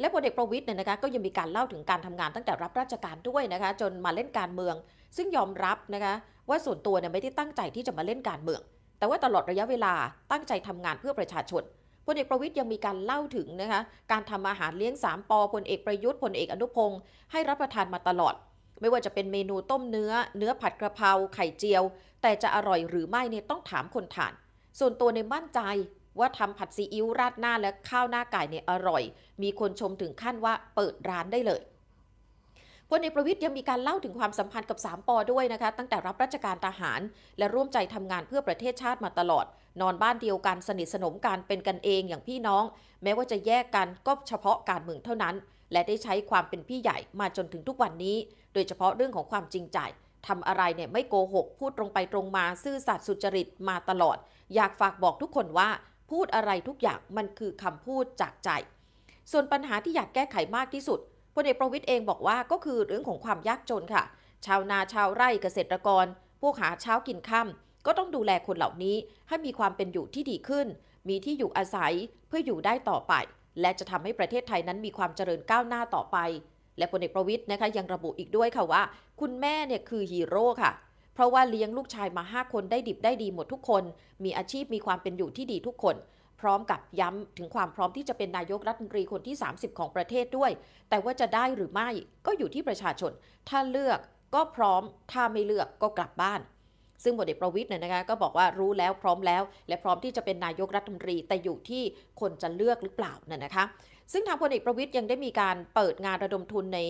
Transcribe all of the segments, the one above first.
และพลเอกประวิทย์เนี่ยนะคะก็ยังมีการเล่าถึงการทำงานตั้งแต่รับราชการด้วยนะคะจนมาเล่นการเมือง ซึ่งยอมรับนะคะว่าส่วนตัวเนี่ยไม่ได้ตั้งใจที่จะมาเล่นการเมือง แต่ว่าตลอดระยะเวลาตั้งใจทำงานเพื่อประชาชนพลเอกประวิทย์ยังมีการเล่าถึงนะคะการทำอาหารเลี้ยง 3ปอพลเอกประยุทธ์พลเอกอนุพงศ์ให้รับประทานมาตลอด ไม่ว่าจะเป็นเมนูต้มเนื้อ เนื้อผัดกระเพราไข่เจียว แต่จะอร่อยหรือไม่เนี่ยต้องถามคนทาน ส่วนตัวในมั่นใจว่าทำผัดซีอิ๊วราดหน้าและข้าวหน้าไก่เนี่ยอร่อย มีคนชมถึงขั้นว่าเปิดร้านได้เลยพลเอกประวิทย์ยังมีการเล่าถึงความสัมพันธ์กับ3ปอด้วยนะคะ ตั้งแต่รับราชการทหาร และร่วมใจทำงานเพื่อประเทศชาติมาตลอด นอนบ้านเดียวกันสนิทสนมกันเป็นกันเองอย่างพี่น้อง แม้ว่าจะแยกกันก็เฉพาะการเมืองเท่านั้น และได้ใช้ความเป็นพี่ใหญ่มาจนถึงทุกวันนี้ โดยเฉพาะเรื่องของความจริงใจทำอะไรเนี่ยไม่โกหกพูดตรงไปตรงมาซื่อสัตย์สุจริตมาตลอด อยากฝากบอกทุกคนว่าพูดอะไรทุกอย่างมันคือคำพูดจากใจ ส่วนปัญหาที่อยากแก้ไขมากที่สุดพลเอกประวิตยเองบอกว่าก็คือเรื่องของความยากจนค่ะ ชาวนาชาวไร่เกษตรกร พวกหาเช้ากินค่ำก็ต้องดูแลคนเหล่านี้ให้มีความเป็นอยู่ที่ดีขึ้น มีที่อยู่อาศัยเพื่ออยู่ได้ต่อไป และจะทำให้ประเทศไทยนั้นมีความเจริญก้าวหน้าต่อไป และพลเอกประวิตยนะคะยังระบุอีกด้วยค่ะว่า คุณแม่เนี่ยคือฮีโร่ค่ะเพราะว่าเลี้ยงลูกชายมา 5 คนได้ดิบได้ดีหมดทุกคน มีอาชีพมีความเป็นอยู่ที่ดีทุกคน พร้อมกับย้ำถึงความพร้อมที่จะเป็นนายกรัฐมนตรีคนที่ 30 ของประเทศด้วย แต่ว่าจะได้หรือไม่ก็อยู่ที่ประชาชน ถ้าเลือกก็พร้อม ถ้าไม่เลือกก็กลับบ้าน ซึ่งบทเอกประวิทย์เนี่ยนะคะก็บอกว่ารู้แล้วพร้อมแล้ว และพร้อมที่จะเป็นนายกรัฐมนตรีแต่อยู่ที่คนจะเลือกหรือเปล่าน่ะนะคะ ซึ่งทางพลเอกประวิทย์ยังได้มีการเปิดงานระดมทุนใน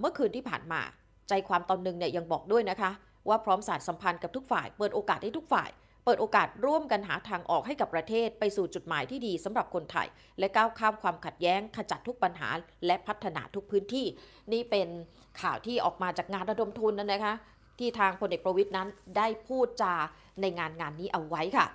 เมื่อคืนที่ผ่านมา ใจความตอนหนึ่งเนี่ยยังบอกด้วยนะคะว่าพร้อมสารสัมพันธ์กับทุกฝ่าย เปิดโอกาสให้ทุกฝ่าย เปิดโอกาสร่วมกันหาทางออกให้กับประเทศไปสู่จุดหมายที่ดีสำหรับคนไทย และก้าวข้ามความขัดแย้ง ขจัดทุกปัญหา และพัฒนาทุกพื้นที่ นี่เป็นข่าวที่ออกมาจากงานระดมทุนนะคะ ที่ทางพลเอกประวิทย์นั้นได้พูดจาในงานงานนี้เอาไว้ค่ะ